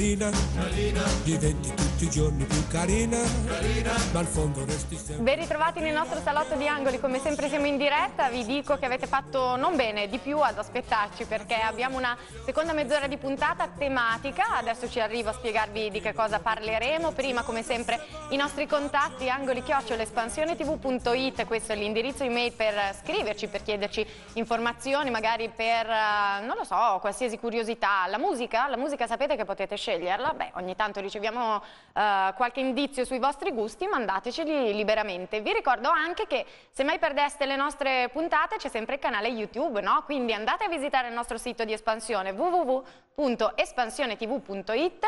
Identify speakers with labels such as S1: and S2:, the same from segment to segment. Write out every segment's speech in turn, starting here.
S1: carina, carina, diventi tutti i giorni più carina, carina, ma al fondo resti sempre...
S2: Ben ritrovati nel nostro salotto di angoli, come sempre siamo in diretta, vi dico che avete fatto non bene, di più ad aspettarci perché abbiamo una seconda mezz'ora di puntata tematica, adesso ci arrivo a spiegarvi di che cosa parleremo, prima come sempre i nostri contatti angolichiocciolespansionetv.it, questo è l'indirizzo email per scriverci, per chiederci informazioni, magari per, eh, non lo so, qualsiasi curiosità, la musica, la musica sapete che potete scegliere sceglierla? Beh, ogni tanto riceviamo eh, qualche indizio sui vostri gusti, mandateceli liberamente. Vi ricordo anche che se mai perdeste le nostre puntate c'è sempre il canale YouTube, no? Quindi andate a visitare il nostro sito di espansione www.espansionetv.it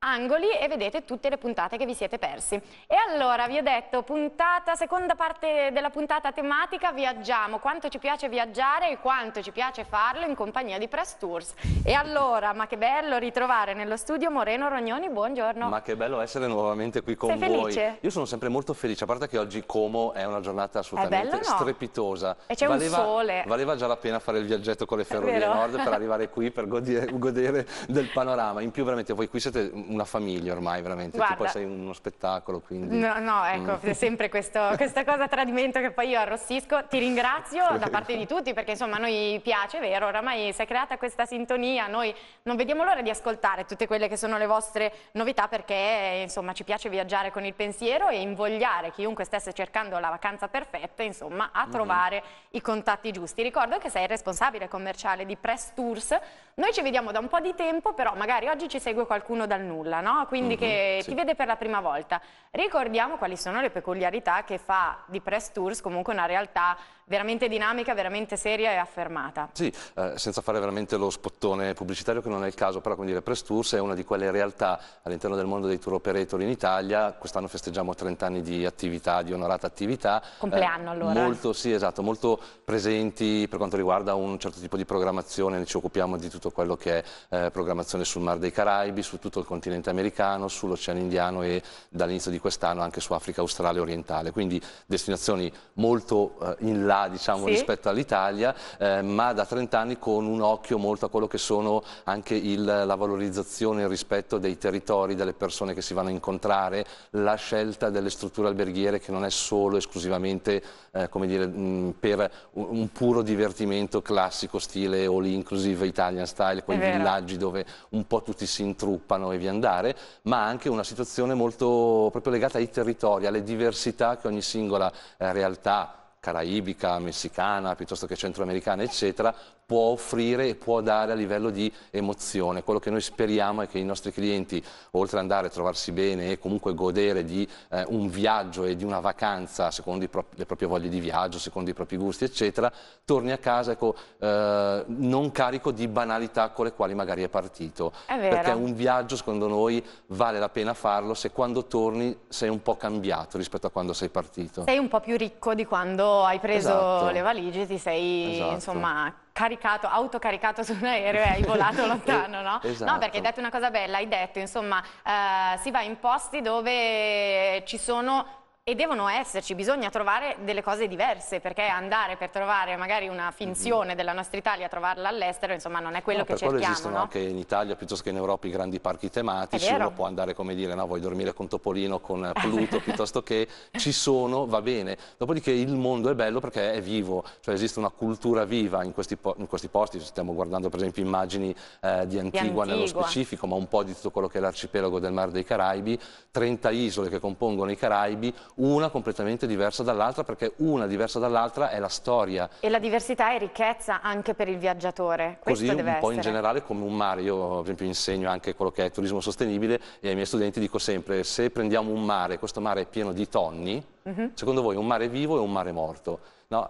S2: angoli e vedete tutte le puntate che vi siete persi. E allora vi ho detto, puntata, seconda parte della puntata tematica, viaggiamo, quanto ci piace viaggiare e quanto ci piace farlo in compagnia di Press Tours. E allora, ma che bello ritrovare nello studio Moreno Rognoni, buongiorno. Ma
S3: che bello essere nuovamente qui con Sei voi. Felice? Io sono sempre molto felice, a parte che oggi Como è una giornata assolutamente bello, no? strepitosa. E c'è un sole. Valeva già la pena fare il viaggetto con le ferrovie nord per arrivare qui, per godere, godere del panorama. In più veramente voi qui siete una famiglia ormai, veramente. Guarda, tu poi sei uno spettacolo, quindi... No, no, mm. ecco, mm.
S2: sempre questo, questa cosa tradimento che poi io arrossisco. Ti ringrazio Prego. da parte di tutti, perché insomma a noi piace, vero, oramai si è creata questa sintonia, noi non vediamo l'ora di ascoltare tutte quelle che sono le vostre novità, perché insomma ci piace viaggiare con il pensiero e invogliare chiunque stesse cercando la vacanza perfetta, insomma, a mm-hmm. trovare mm. i contatti giusti. Ricordo che sei il responsabile commerciale di Press Tours, noi ci vediamo da un po' di tempo, però magari oggi ci segue qualcuno dal nulla nulla, no? quindi mm -hmm, che sì. ti vede per la prima volta. Ricordiamo quali sono le peculiarità che fa di Press Tours comunque una realtà veramente dinamica, veramente seria e affermata.
S3: Sì, eh, senza fare veramente lo spottone pubblicitario che non è il caso, però quindi dire, Press Tours è una di quelle realtà all'interno del mondo dei tour operator in Italia, quest'anno festeggiamo 30 anni di attività, di onorata attività. Eh, Compleanno eh, allora. Molto, sì esatto, molto presenti per quanto riguarda un certo tipo di programmazione, ci occupiamo di tutto quello che è eh, programmazione sul Mar dei Caraibi, su tutto il continente continente americano, sull'Oceano Indiano e dall'inizio di quest'anno anche su Africa Australe Orientale, quindi destinazioni molto eh, in là diciamo, sì. rispetto all'Italia, eh, ma da 30 anni con un occhio molto a quello che sono anche il, la valorizzazione il rispetto dei territori, delle persone che si vanno a incontrare, la scelta delle strutture alberghiere che non è solo esclusivamente eh, dire, mh, mm, per un puro divertimento classico stile all inclusive Italian style, quei villaggi dove un po' tutti si intruppano e vi andate andare, ma anche una situazione molto proprio legata ai territori, alle diversità che ogni singola eh, realtà caraibica, messicana, piuttosto che centroamericana, eccetera, può offrire e può dare a livello di emozione. Quello che noi speriamo è che i nostri clienti, oltre ad andare a trovarsi bene e comunque godere di eh, un viaggio e di una vacanza secondo pro le proprie voglie di viaggio, secondo i propri gusti, eccetera, torni a casa ecco, eh, non carico di banalità con le quali magari è partito. È vero. Perché un viaggio, secondo noi, vale la pena farlo se quando torni sei un po' cambiato rispetto a quando sei partito. Sei un
S2: po' più ricco di quando hai preso esatto. le valigie, ti sei esatto. insomma caricato, autocaricato su un aereo e hai volato lontano, no? Esatto. No, perché hai detto una cosa bella, hai detto, insomma, eh, si va in posti dove ci sono e devono esserci, bisogna trovare delle cose diverse perché andare per trovare magari una finzione mhm. della nostra Italia, trovarla all'estero, insomma non è quello no, che cerchiamo. esistono no? anche
S3: in Italia piuttosto che in Europa i grandi parchi tematici, uno può andare come dire no, vuoi dormire con Topolino, con Pluto piuttosto che ci sono, va bene. Dopodiché il mondo è bello perché è vivo, cioè esiste una cultura viva in questi, po in questi posti, stiamo guardando per esempio immagini eh, di, Antigua, di, Antigua nello specifico, ma un po' di tutto quello che è l'arcipelago del Mar dei Caraibi, 30 isole che compongono i Caraibi, una completamente diversa dall'altra perché una diversa dall'altra è la storia.
S2: E la diversità è ricchezza anche per il viaggiatore. Questo Così un po' essere. in generale
S3: come un mare, io ad esempio insegno anche quello che è turismo sostenibile e ai miei studenti dico sempre se prendiamo un mare, questo mare è pieno di tonni, uh mhm. -huh. secondo voi un mare vivo è un mare morto? No,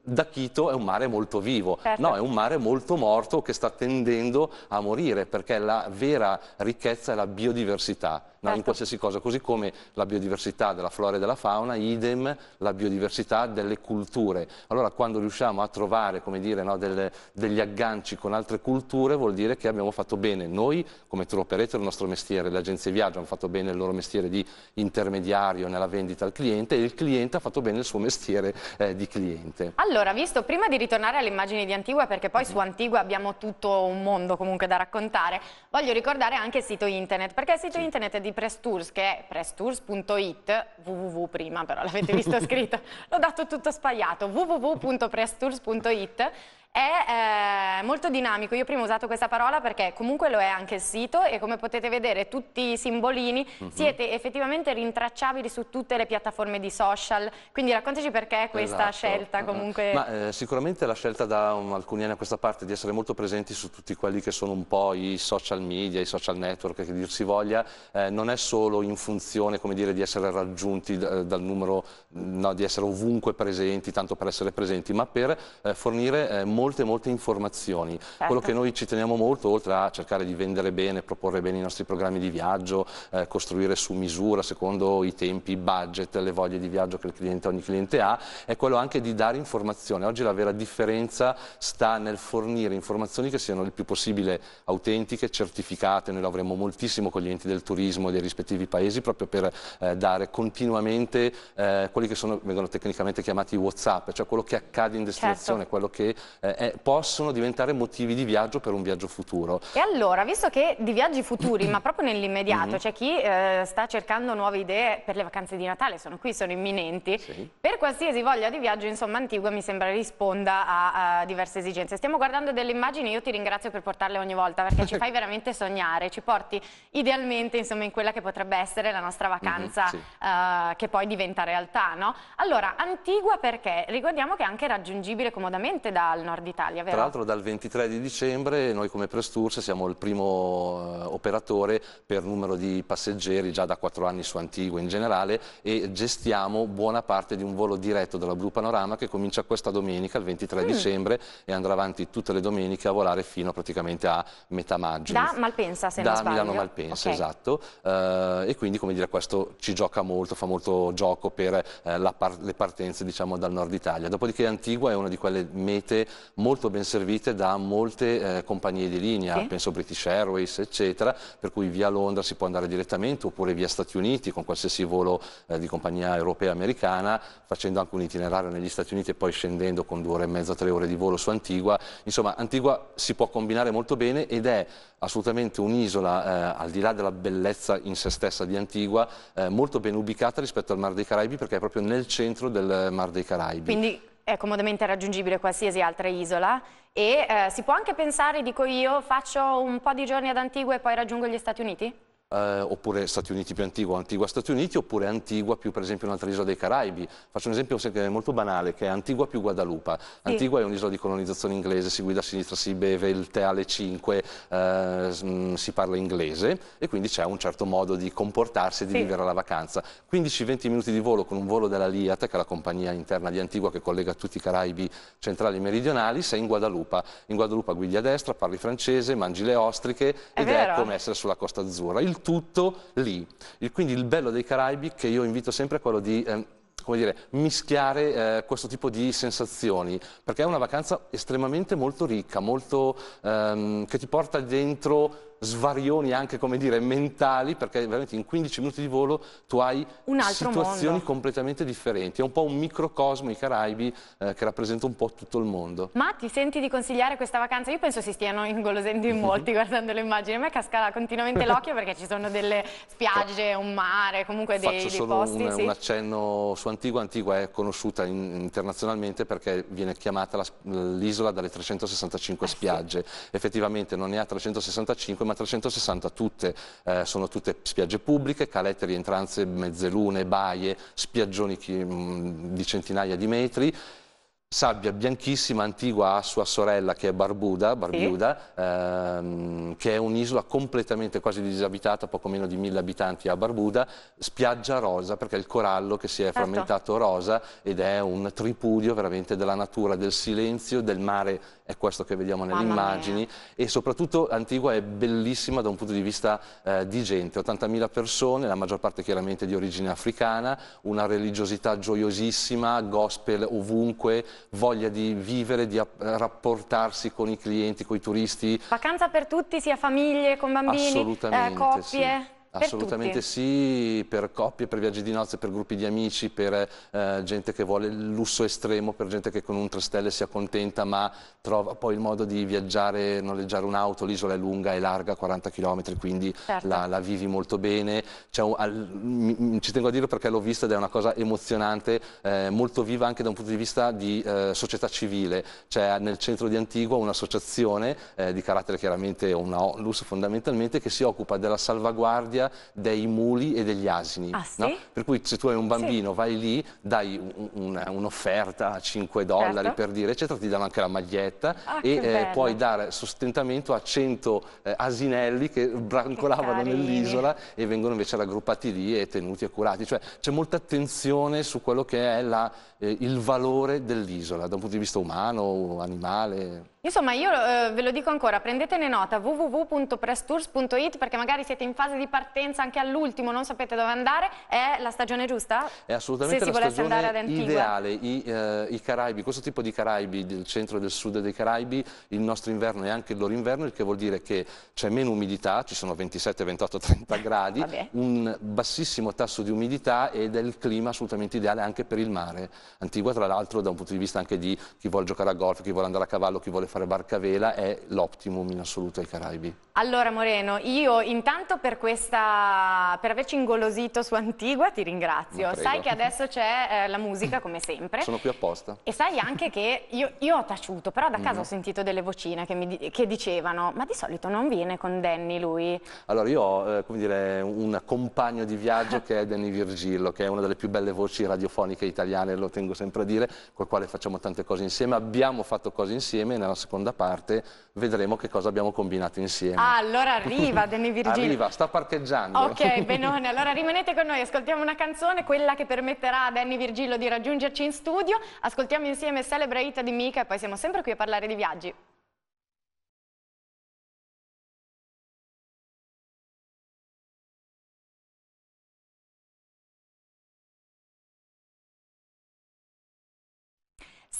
S3: da Quito è un mare molto vivo, certo. no, è un mare molto morto che sta tendendo a morire perché la vera ricchezza è la biodiversità no, in certo. qualsiasi cosa, così come la biodiversità della flora e della fauna, idem la biodiversità delle culture. Allora quando riusciamo a trovare come dire, no, delle, degli agganci con altre culture vuol dire che abbiamo fatto bene noi come tour operator il nostro mestiere, le agenzie viaggio hanno fatto bene il loro mestiere di intermediario nella vendita al cliente e il cliente ha fatto bene il suo mestiere eh, di cliente.
S2: Allora, visto, prima di ritornare alle immagini di Antigua, perché poi mm su mhm. Antigua abbiamo tutto un mondo comunque da raccontare, voglio ricordare anche il sito internet, perché il sito sì. internet è di di Press Tours che è presstours.it, www prima però l'avete visto scritto, l'ho dato tutto sbagliato, www.presstours.it è eh, molto dinamico, io prima ho usato questa parola perché comunque lo è anche il sito e come potete vedere tutti i simbolini uh mhm. -huh. siete effettivamente rintracciabili su tutte le piattaforme di social, quindi raccontaci perché questa esatto. scelta mhm. comunque... Uh -huh.
S3: Ma, eh, sicuramente la scelta da um, alcuni anni a questa parte di essere molto presenti su tutti quelli che sono un po' i social media, i social network, che dir si voglia, eh, non è solo in funzione dire, di essere raggiunti eh, dal numero, mm, no, di essere ovunque presenti, tanto per essere presenti, ma per eh, fornire eh, molte molte informazioni. Certo. Quello che noi ci teniamo molto, oltre a cercare di vendere bene, proporre bene i nostri programmi di viaggio, eh, costruire su misura secondo i tempi, i budget, le voglie di viaggio che cliente, ogni cliente ha, è quello anche di dare informazione. Oggi la vera differenza sta nel fornire informazioni che siano il più possibile autentiche, certificate, noi lavoriamo moltissimo con gli enti del turismo dei rispettivi paesi proprio per eh, dare continuamente eh, quelli che sono, vengono tecnicamente chiamati Whatsapp, cioè quello che accade in certo. destinazione, certo. quello che eh, eh, eh, possono diventare motivi di viaggio per un viaggio futuro.
S2: E allora, visto che di viaggi futuri, ma proprio nell'immediato, mm -hmm. c'è chi eh, sta cercando nuove idee per le vacanze di Natale, sono qui, sono imminenti, sì. per qualsiasi voglia di viaggio, insomma, Antigua mi sembra risponda a, a diverse esigenze. Stiamo guardando delle immagini, io ti ringrazio per portarle ogni volta, perché ci fai veramente sognare, ci porti idealmente, insomma, in quella che potrebbe essere la nostra vacanza, mm -hmm, sì. eh, che poi diventa realtà, no? Allora, Antigua perché? Ricordiamo che è anche raggiungibile comodamente dal nord Nord Italia, vero? Tra l'altro
S3: dal 23 di dicembre noi come Presturs siamo il primo eh, operatore per numero di passeggeri già da quattro anni su Antigua in generale e gestiamo buona parte di un volo diretto dalla Blu Panorama che comincia questa domenica, il 23 mm. dicembre, e andrà avanti tutte le domeniche a volare fino praticamente a metà maggio. Da
S2: Malpensa, se da non sbaglio. Da Milano Malpensa, okay. esatto.
S3: Uh, e quindi, come dire, questo ci gioca molto, fa molto gioco per uh, par le partenze, diciamo, dal nord Italia. Dopodiché Antigua è una di quelle mete molto ben servite da molte eh, compagnie di linea, sì. penso British Airways, eccetera, per cui via Londra si può andare direttamente oppure via Stati Uniti con qualsiasi volo eh, di compagnia europea americana, facendo anche un itinerario negli Stati Uniti e poi scendendo con due ore e mezza, tre ore di volo su Antigua. Insomma, Antigua si può combinare molto bene ed è assolutamente un'isola, eh, al di là della bellezza in se stessa di Antigua, eh, molto ben ubicata rispetto al Mar dei Caraibi perché è proprio nel centro del eh, Mar dei Caraibi. Quindi
S2: è comodamente raggiungibile qualsiasi altra isola e eh, si può anche pensare, dico io, faccio un po' di giorni ad Antigua e poi raggiungo gli Stati Uniti?
S3: eh, oppure Stati Uniti più antico, Antigua Stati Uniti, oppure Antigua più per esempio un'altra isola dei Caraibi. Faccio un esempio eh, molto banale che è Antigua più Guadalupe. Antigua sì. è un'isola di colonizzazione inglese, si guida a sinistra, si beve il tè alle 5, eh, mm, si parla inglese e quindi c'è un certo modo di comportarsi e di sì. vivere la vacanza. 15-20 minuti di volo con un volo della Liat, che è la compagnia interna di Antigua che collega tutti i Caraibi centrali e meridionali, sei in Guadalupe. In Guadalupe guidi a destra, parli francese, mangi le ostriche è ed vero. è come essere sulla Costa Azzurra. Il tutto lì. E quindi il bello dei Caraibi che io invito sempre è quello di... Ehm, come dire, mischiare eh, questo tipo di sensazioni, perché è una vacanza estremamente molto ricca, molto, ehm, che ti porta dentro svarioni anche come dire mentali perché veramente in 15 minuti di volo tu hai situazioni mondo. completamente differenti, è un po' un microcosmo i Caraibi eh, che rappresenta un po' tutto il mondo.
S2: Ma ti senti di consigliare questa vacanza? Io penso si stiano ingolosendo in molti guardando le immagini, a me casca continuamente l'occhio perché ci sono delle spiagge, un mare, comunque dei, Faccio dei posti. Un, sì. un
S3: accenno su Antigua, Antigua è conosciuta in, internazionalmente perché viene chiamata l'isola dalle 365 eh, spiagge, sì. effettivamente non ne ha 365 insomma 360 tutte, eh, sono tutte spiagge pubbliche, calette, rientranze, mezzelune, baie, spiaggioni di centinaia di metri sabbia bianchissima antigua a sua sorella che è Barbuda, Barbuda sì. ehm, che è un'isola completamente quasi disabitata, poco meno di mille abitanti a Barbuda, spiaggia rosa perché è il corallo che si è certo. frammentato rosa ed è un tripudio veramente della natura, del silenzio, del mare, è questo che vediamo nelle Mamma immagini mia. e soprattutto Antigua è bellissima da un punto di vista eh, di gente, 80.000 persone, la maggior parte chiaramente di origine africana, una religiosità gioiosissima, gospel ovunque, voglia di vivere, di rapportarsi con i clienti, con i turisti.
S2: Vacanza per tutti, sia famiglie, con bambini, eh, coppie? Sì. Assolutamente
S3: sì, per coppie, per viaggi di nozze, per gruppi di amici, per eh, gente che vuole il lusso estremo, per gente che con un 3 stelle sia contenta ma trova poi il modo di viaggiare, noleggiare un'auto, l'isola è lunga e larga, 40 km, quindi certo. la, la, vivi molto bene. Un, al, mi, ci tengo a dirlo perché l'ho vista ed è una cosa emozionante, eh, molto viva anche da un punto di vista di eh, società civile. C'è nel centro di Antigua un'associazione eh, di carattere chiaramente una ONLUS fondamentalmente che si occupa della salvaguardia guardia dei muli e degli asini. Ah, sì? no? Per cui se tu hai un bambino, sì. vai lì, dai un'offerta un a 5 dollari certo. per dire, eccetera, ti danno anche la maglietta ah, e eh, puoi dare sostentamento a 100 eh, asinelli che brancolavano nell'isola e vengono invece raggruppati lì e tenuti e curati. Cioè c'è molta attenzione su quello che è la, eh, il valore dell'isola da un punto di vista umano, animale.
S2: Insomma, io eh, ve lo dico ancora, prendetene nota www.presstours.it perché magari siete in fase di partenza anche all'ultimo, non sapete dove andare, è la stagione giusta?
S3: È assolutamente Se la stagione ideale, I, eh, i Caraibi, questo tipo di Caraibi, del centro e del sud dei Caraibi, il nostro inverno è anche il loro inverno, il che vuol dire che c'è meno umidità, ci sono 27, 28, 30 gradi, un bassissimo tasso di umidità ed è il clima assolutamente ideale anche per il mare. Antigua tra l'altro da un punto di vista anche di chi vuole giocare a golf, chi vuole andare a cavallo, chi vuole fare fare barca a vela è l'optimum in assoluto ai Caraibi.
S2: Allora Moreno, io intanto per, questa, per averci ingolosito su Antigua ti ringrazio. Sai che adesso c'è eh, la musica come sempre. Sono qui
S3: apposta. E
S2: sai anche che io, io ho taciuto, però da casa no. Mm. ho sentito delle vocine che, mi, che, dicevano ma di solito non viene con Danny lui.
S3: Allora io ho eh, come dire, un compagno di viaggio che è Danny Virgillo, che è una delle più belle voci radiofoniche italiane, lo tengo sempre a dire, col quale facciamo tante cose insieme. Abbiamo fatto cose insieme nella seconda parte, vedremo che cosa abbiamo combinato insieme. Ah, allora arriva Denny Virgilio. arriva, sta parcheggiando. Ok, benone,
S2: allora rimanete con noi, ascoltiamo una canzone, quella che permetterà a Denny Virgilio di raggiungerci in studio, ascoltiamo insieme Celebrate di Mica e poi siamo sempre qui a parlare di
S1: viaggi.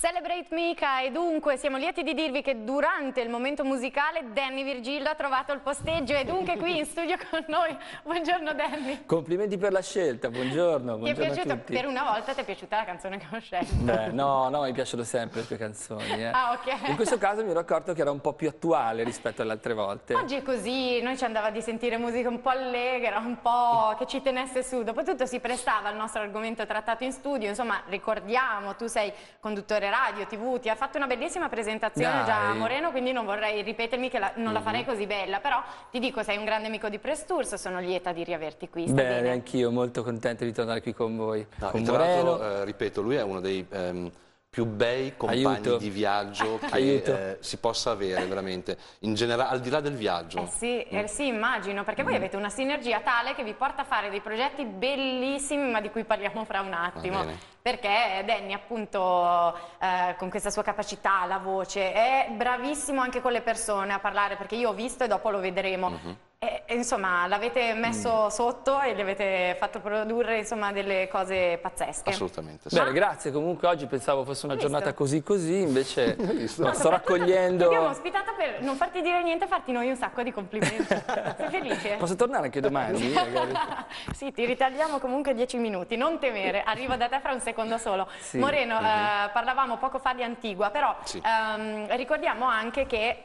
S1: Celebrate Mika e dunque siamo lieti di
S2: dirvi che durante il momento musicale Danny Virgillo ha trovato il posteggio e dunque qui in studio con noi. Buongiorno Danny.
S1: Complimenti per la scelta, buongiorno. buongiorno è piaciuto, per una
S2: volta ti è piaciuta la canzone che ho scelto? Beh,
S1: no, no, mi piacciono sempre le tue canzoni. Eh. Ah,
S2: ok. In questo
S1: caso mi ero accorto che era un po' più attuale rispetto alle altre volte. Oggi
S2: è così, noi ci andava di sentire musica un po' allegra, un po' che ci tenesse su. Dopotutto si prestava al nostro argomento trattato in studio, insomma ricordiamo, tu sei conduttore radio, tv, ti ha fatto una bellissima presentazione Dai. già a Moreno, quindi non vorrei ripetermi che la, non mm la mhm. farei così bella, però ti dico sei un grande amico di Press sono lieta di riaverti qui. Bene,
S1: anch'io molto contento di tornare qui con voi. No, con Moreno.
S3: Eh, ripeto, lui è uno dei... Ehm, più bei compagni Aiuto. di viaggio ah, che eh, si possa avere veramente, in generale, al di là del viaggio. Eh sì, mm. eh sì,
S2: immagino, perché voi mm. avete una sinergia tale che vi porta a fare dei progetti bellissimi, ma di cui parliamo fra un attimo. Perché Danny appunto eh, con questa sua capacità, la voce, è bravissimo anche con le persone a parlare, perché io ho visto e dopo lo vedremo. Mm -hmm e, insomma, l'avete mm. messo mm. sotto e gli avete fatto produrre insomma, delle cose pazzesche.
S1: Assolutamente. Sì. Bene, grazie. Comunque oggi pensavo fosse una giornata così così, invece no, sto raccogliendo... Ti abbiamo
S2: ospitata per non farti dire niente e farti noi un sacco di complimenti. Sei felice? Posso
S1: tornare anche domani?
S2: sì, ti ritagliamo comunque dieci minuti, non temere. Arrivo da te fra un secondo solo. Sì. Moreno, mm -hmm. eh, parlavamo poco fa di Antigua, però sì. ehm, ricordiamo anche che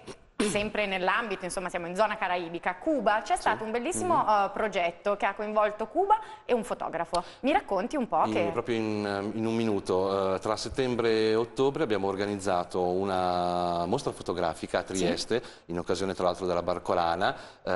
S2: sempre nell'ambito, insomma siamo in zona caraibica, Cuba, c'è stato un bellissimo mm -hmm. uh, progetto che ha coinvolto Cuba e un fotografo. Mi racconti un po' in, che...
S3: Proprio in, eh, in un minuto, uh, tra settembre e ottobre abbiamo organizzato una mostra fotografica a Trieste, sì. in occasione tra l'altro della Barcolana, uh,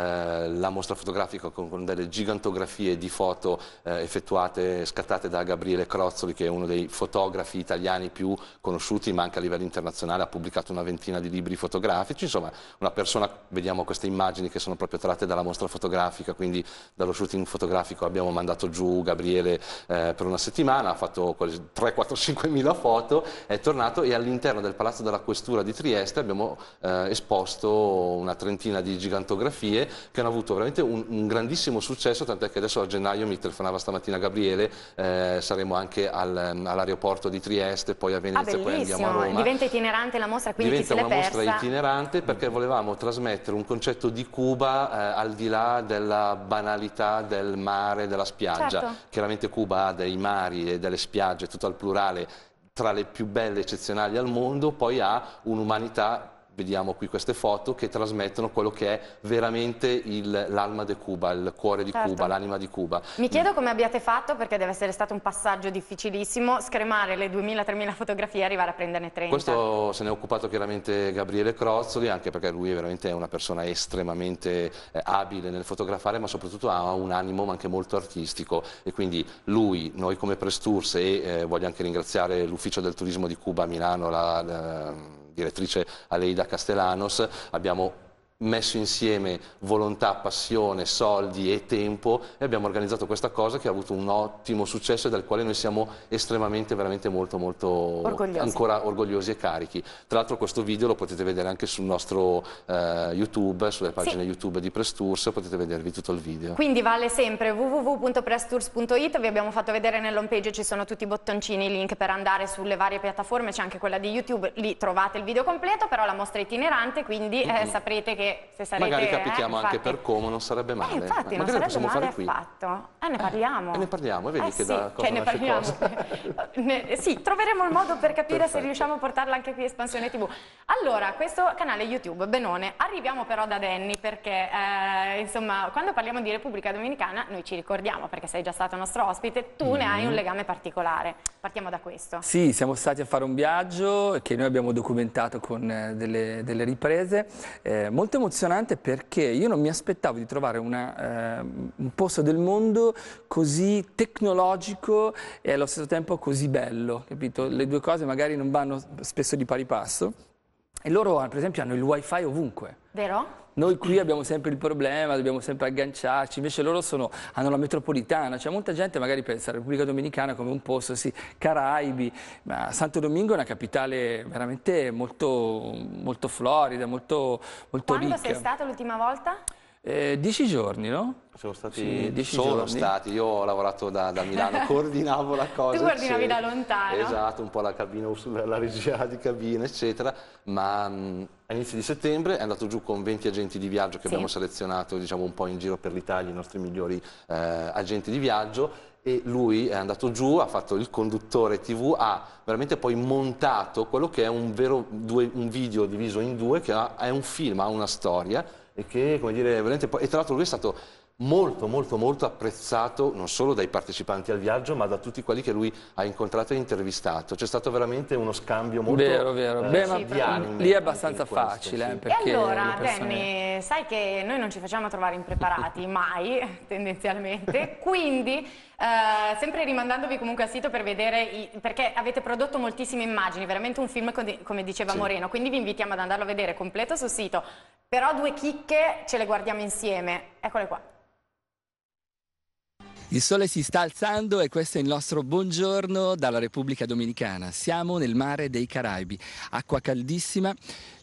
S3: la mostra fotografica con, con, delle gigantografie di foto effettuate, scattate da Gabriele Crozzoli che è uno dei fotografi italiani più conosciuti ma anche a livello internazionale, ha pubblicato una ventina di libri fotografici, insomma una persona, vediamo queste immagini che sono proprio tratte dalla mostra fotografica, quindi dallo shooting fotografico abbiamo mandato giù Gabriele eh, per una settimana, ha fatto 3, 4, 5 mila foto, è tornato e all'interno del Palazzo della Questura di Trieste abbiamo eh, esposto una trentina di gigantografie che hanno avuto veramente un, un grandissimo successo, tant'è che adesso a gennaio mi telefonava stamattina Gabriele, eh, saremo anche al, all'aeroporto di Trieste, poi a Venezia, ah, poi andiamo a Roma. Diventa
S2: itinerante la mostra, quindi diventa una mostra
S3: itinerante perché perché volevamo trasmettere un concetto di Cuba eh, al di là della banalità del mare, della spiaggia. Certo. Chiaramente Cuba ha dei mari e delle spiagge, tutto al plurale, tra le più belle e eccezionali al mondo, poi ha un'umanità Vediamo qui queste foto che trasmettono quello che è veramente l'alma di Cuba, il cuore di certo. Cuba, l'anima di Cuba.
S2: Mi chiedo come abbiate fatto, perché deve essere stato un passaggio difficilissimo, scremare le 2000-3000 fotografie e arrivare a prenderne 30.
S3: Questo se ne è occupato chiaramente Gabriele Crozzoli, anche perché lui è veramente una persona estremamente eh, abile nel fotografare, ma soprattutto ha un animo anche molto artistico e quindi lui, noi come Press Tours e eh, voglio anche ringraziare l'ufficio del turismo di Cuba a Milano, la, la direttrice Aleida Castellanos, abbiamo messo insieme volontà, passione, soldi e tempo e abbiamo organizzato questa cosa che ha avuto un ottimo successo e dal quale noi siamo estremamente veramente molto molto orgogliosi. ancora orgogliosi e carichi. Tra l'altro questo video lo potete vedere anche sul nostro eh, YouTube, sulle pagine sì. YouTube di Press potete vedervi tutto il video. Quindi
S2: vale sempre www.presstours.it, vi abbiamo fatto vedere nell'home page ci sono tutti i bottoncini, i link per andare sulle varie piattaforme, c'è anche quella di YouTube, lì trovate il video completo, però la mostra è itinerante, quindi mm -hmm. saprete che che se sarete... Magari eh, capitiamo eh, anche
S3: per Como, non sarebbe eh, male. Eh, infatti, Ma non Magari possiamo male affatto.
S2: Ah, eh, ne parliamo. Eh, ne
S3: parliamo, e vedi eh, che sì, da cioè, cosa ne parliamo.
S2: ne, sì, troveremo il modo per capire Perfetto. se riusciamo a portarla anche qui Espansione TV. Allora, questo canale YouTube, Benone, arriviamo però da Danny perché, eh, insomma, quando parliamo di Repubblica Dominicana noi ci ricordiamo perché sei già stato nostro ospite, tu mm. ne hai un mm-hmm. legame particolare. Partiamo da questo. Sì,
S1: siamo stati a fare un viaggio che noi abbiamo documentato con eh, delle, delle riprese, eh, molto emozionante perché io non mi aspettavo di trovare una, eh, un posto del mondo così tecnologico e allo stesso tempo così bello, capito? Le due cose magari non vanno spesso di pari passo. E loro, per esempio, hanno il wifi ovunque. Vero? Noi qui abbiamo sempre il problema, dobbiamo sempre agganciarci, invece loro sono, hanno la metropolitana, cioè molta gente magari pensa alla Repubblica Dominicana come un posto, sì, Caraibi, ma Santo Domingo è una capitale veramente molto, molto florida, molto, molto Quando ricca. Quando sei
S2: stato l'ultima volta?
S1: Eh, dieci giorni, no? Sono stati, sì, sono giorni. stati, io ho lavorato da, da Milano, coordinavo la cosa. Tu coordinavi
S2: da lontano. Esatto,
S3: un po' la cabina, la regia di cabina, eccetera, ma mh, a inizio di settembre è andato giù con 20 agenti di viaggio che sì. abbiamo selezionato diciamo, un po' in giro per l'Italia, i nostri migliori eh, agenti di viaggio e lui è andato giù, ha fatto il conduttore tv, ha veramente poi montato quello che è un vero due, un video diviso in due, che ha, è un film, ha una storia e che, come dire, veramente... E tra l'altro lui è stato molto molto molto apprezzato non solo dai partecipanti al viaggio ma da tutti quelli che lui ha incontrato e intervistato c'è stato veramente uno scambio molto vero, vero. Eh, Beh, sì, di anime lì è
S1: abbastanza facile sì. eh, e allora persone... Danny
S2: sai che noi non ci facciamo trovare impreparati mai tendenzialmente quindi Uh, sempre rimandandovi comunque al sito per vedere, i, perché avete prodotto moltissime immagini, veramente un film come diceva sì. Moreno, quindi vi invitiamo ad andarlo a vedere completo sul sito, però due chicche ce le guardiamo insieme, eccole qua.
S1: Il sole si sta alzando e questo è il nostro buongiorno dalla Repubblica Dominicana. Siamo nel mare dei Caraibi, acqua caldissima,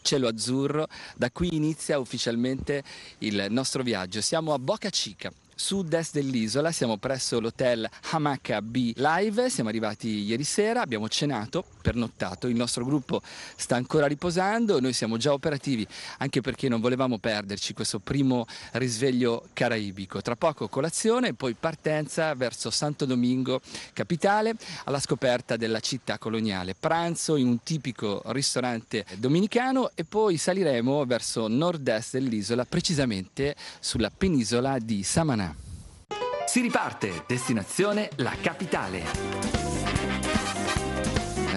S1: cielo azzurro. Da qui inizia ufficialmente il nostro viaggio. Siamo a Boca Chica sud-est dell'isola, siamo presso l'hotel Hamaca B Live, siamo arrivati ieri sera, abbiamo cenato, pernottato, il nostro gruppo sta ancora riposando, noi siamo già operativi anche perché non volevamo perderci questo primo risveglio caraibico. Tra poco colazione, e poi partenza verso Santo Domingo capitale alla scoperta della città coloniale, pranzo in un tipico ristorante dominicano e poi saliremo verso nord-est dell'isola, precisamente sulla penisola di Samanà. Si riparte, destinazione la capitale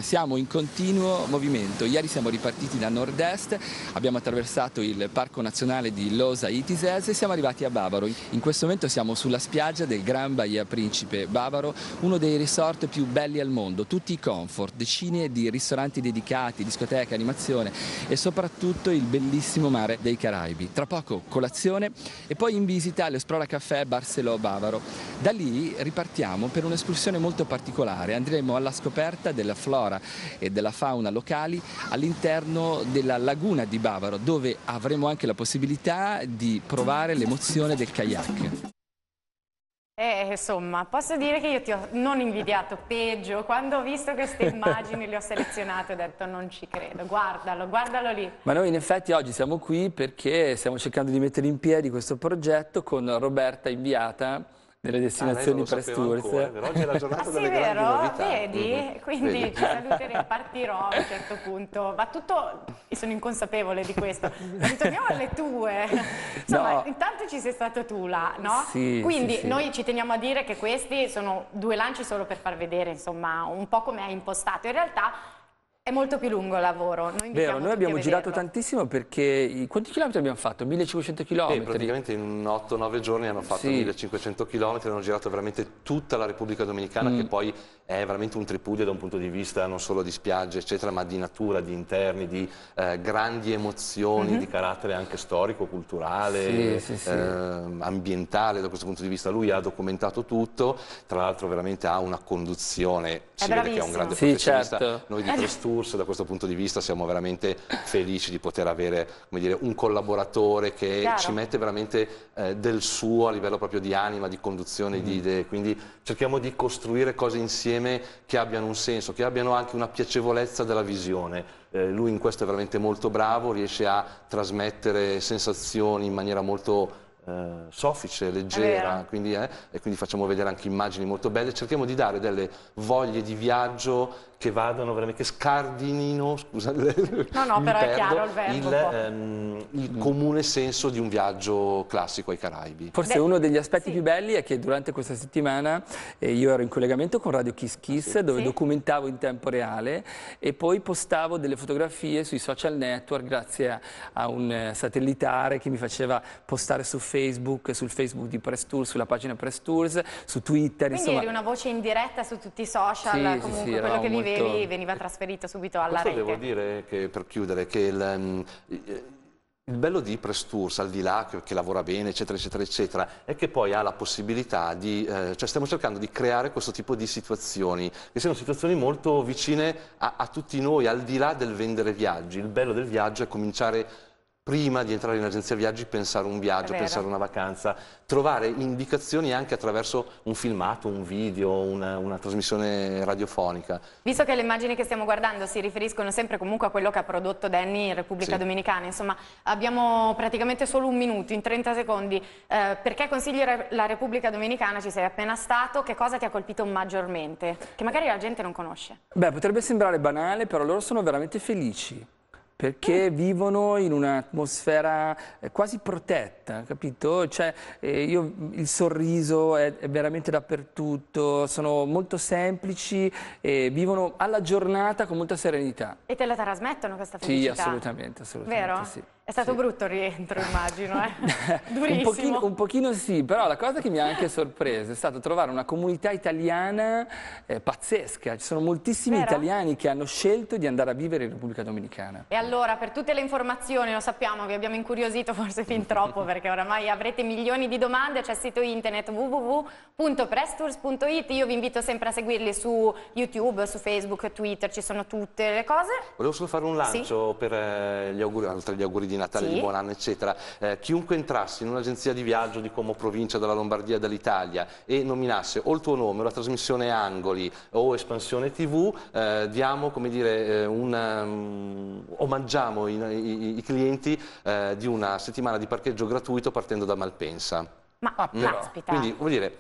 S1: siamo in continuo movimento. Ieri siamo ripartiti da nord-est, abbiamo attraversato il Parco Nazionale di Losa Itises e siamo arrivati a Bavaro. In questo momento siamo sulla spiaggia del Gran Baia Principe Bavaro, uno dei resort più belli al mondo, tutti i comfort, decine di ristoranti dedicati, discoteche, animazione e soprattutto il bellissimo mare dei Caraibi. Tra poco colazione e poi in visita all'Esplora Caffè Barcelò Bavaro. Da lì ripartiamo per un'escursione molto particolare, andremo alla scoperta della flora flora e della fauna locali all'interno della laguna di Bavaro dove avremo anche la possibilità di provare l'emozione del kayak.
S2: Eh, insomma, posso dire che io ti ho non invidiato, peggio, quando ho visto queste immagini le ho selezionate ho detto non ci credo, guardalo, guardalo lì.
S1: Ma noi in effetti oggi siamo qui perché stiamo cercando di mettere in piedi questo progetto con Roberta inviata nelle ah, destinazioni ah, presturze. Oggi è la giornata ah, delle sì, vero? Vedi? Mm -hmm. Quindi ci saluteremo,
S2: partirò a un certo punto. Ma tutto, sono inconsapevole di questo. Ritorniamo alle tue. Insomma, no. intanto ci sei stato tu là, no? Sì, Quindi sì, sì. noi ci teniamo a dire che questi sono due lanci solo per far vedere, insomma, un po' come è impostato. In realtà è molto più lungo il lavoro. Noi Vero, noi abbiamo girato
S1: tantissimo perché... Quanti chilometri abbiamo fatto? 1500 eh, chilometri? Eh, praticamente in 8-9 giorni hanno fatto sì.
S3: 1500 chilometri, hanno girato veramente tutta la Repubblica Dominicana mm. che poi è veramente un tripudio da un punto di vista non solo di spiagge eccetera, ma di natura, di interni, di eh, grandi emozioni mm -hmm. di carattere anche storico, culturale, sì, sì, eh, ambientale da questo punto di vista. Lui ha documentato tutto, tra l'altro veramente ha una conduzione, si è vede bravissimo. che è un grande professionista. Certo. Noi di questura eh, Source, da questo punto di vista siamo veramente felici di poter avere dire, un collaboratore che Chiaro. ci mette veramente eh, del suo a livello proprio di anima, di conduzione, mm. di idee, quindi cerchiamo di costruire cose insieme che abbiano un senso, che abbiano anche una piacevolezza della visione. Eh, lui in questo è veramente molto bravo, riesce a trasmettere sensazioni in maniera molto eh, soffice, leggera, quindi, eh, e quindi facciamo vedere anche immagini molto belle, cerchiamo di dare delle voglie di viaggio che vadano veramente, che scardinino, scusa, no, no, però perdo, è chiaro il, verbo, il,
S1: ehm, il comune senso di un viaggio classico ai Caraibi. Forse Beh, uno degli aspetti sì. più belli è che durante questa settimana eh, io ero in collegamento con Radio Kiss Kiss ah, sì. dove sì. documentavo in tempo reale e poi postavo delle fotografie sui social network grazie a, a un eh, satellitare che mi faceva postare su Facebook, sul Facebook di Press Tours, sulla pagina Press Tours, su Twitter. Quindi insomma. eri
S2: una voce in diretta su tutti i social, sì, comunque quello che vivi scrivevi certo. veniva trasferito subito alla Questo rete. devo
S1: dire, che, per chiudere, che il, ehm,
S3: il bello di Ipres Tours, al di là che, che, lavora bene, eccetera, eccetera, eccetera, è che poi ha la possibilità di, eh, cioè stiamo cercando di creare questo tipo di situazioni, che siano situazioni molto vicine a, a tutti noi, al di là del vendere viaggi. Il bello del viaggio è cominciare prima di entrare in agenzia viaggi pensare un viaggio, pensare una vacanza, trovare indicazioni anche attraverso un filmato, un video, una, una, trasmissione radiofonica.
S2: Visto che le immagini che stiamo guardando si riferiscono sempre comunque a quello che ha prodotto Danny in Repubblica sì. Dominicana, insomma abbiamo praticamente solo un minuto, in 30 secondi, eh, perché consigli la Repubblica Dominicana, ci sei appena stato, che cosa ti ha colpito maggiormente? Che magari la gente non conosce.
S1: Beh, potrebbe sembrare banale, però loro sono veramente felici perché vivono in un'atmosfera eh, quasi protetta, capito? Cioè, eh, io, il sorriso è, è, veramente dappertutto, sono molto semplici e vivono alla giornata con molta serenità.
S2: E te la trasmettono questa felicità? Sì,
S1: assolutamente, assolutamente. Vero? Sì.
S2: È stato sì. brutto il rientro, immagino, eh?
S1: Durissimo. un, pochino, un, pochino, sì, però la cosa che mi ha anche sorpreso è stato trovare una comunità italiana eh, pazzesca. Ci sono moltissimi Vero? italiani che hanno scelto di andare a vivere in Repubblica Dominicana.
S2: E allora, per tutte le informazioni, lo sappiamo, vi abbiamo incuriosito forse fin troppo, perché oramai avrete milioni di domande, c'è il sito internet www.presstours.it. Io vi invito sempre a seguirli su YouTube, su Facebook, Twitter, ci sono tutte le cose.
S3: Volevo solo fare un lancio sì? per eh, gli auguri, altri gli auguri di Natale, sì. di Buon Anno, eccetera, eh, chiunque entrasse in un'agenzia di viaggio di Como provincia, dalla Lombardia, dall'Italia e nominasse o il tuo nome, o la trasmissione Angoli o Espansione TV, eh, diamo, come dire, eh, una, ehm, omaggiamo i, i, i clienti eh, di una settimana di parcheggio gratuito partendo da Malpensa.
S2: Ma, mm. Quindi, vuol
S3: dire,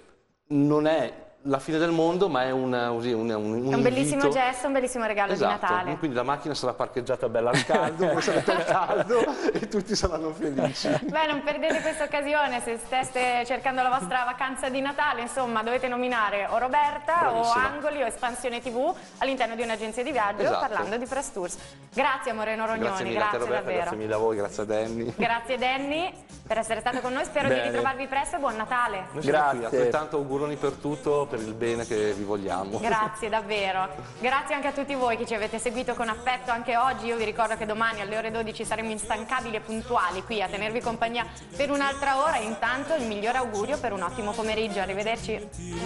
S3: non è la fine del mondo, ma è una, così, un, un, un, un bellissimo gesto,
S2: un bellissimo regalo esatto. di Natale.
S3: Quindi la macchina sarà parcheggiata bella al caldo, voi sarete al caldo e tutti saranno felici.
S2: Beh, non perdete questa occasione, se steste cercando la vostra vacanza di Natale, insomma, dovete nominare o Roberta Bravissima. o Angoli o Espansione TV all'interno di un'agenzia di viaggio esatto. parlando di Press Tours. Grazie a Moreno Rognoni, grazie, mille, grazie a te, Roberta, davvero. Grazie
S3: mille a voi, grazie a Danny.
S2: Grazie Danny per essere stato con noi, spero Bene. di ritrovarvi presto e buon Natale.
S3: Noi grazie. Qui, altrettanto auguroni per tutto. Per per il bene che vi vogliamo. Grazie
S2: davvero, grazie anche a tutti voi che ci avete seguito con affetto anche oggi, io vi ricordo che domani alle ore 12 saremo instancabili e puntuali qui a tenervi compagnia per un'altra ora, intanto il migliore augurio per un ottimo pomeriggio, arrivederci.